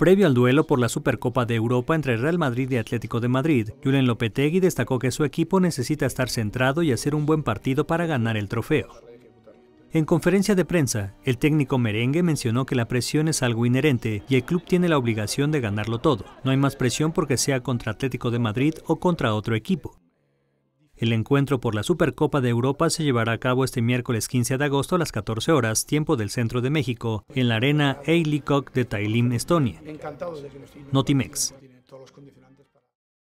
Previo al duelo por la Supercopa de Europa entre Real Madrid y Atlético de Madrid, Julen Lopetegui destacó que su equipo necesita estar centrado y hacer un buen partido para ganar el trofeo. En conferencia de prensa, el técnico merengue mencionó que la presión es algo inherente y el club tiene la obligación de ganarlo todo. No hay más presión porque sea contra Atlético de Madrid o contra otro equipo. El encuentro por la Supercopa de Europa se llevará a cabo este miércoles 15 de agosto a las 14 horas, tiempo del centro de México, en la arena Eilikok de Tailim, Estonia. Notimex.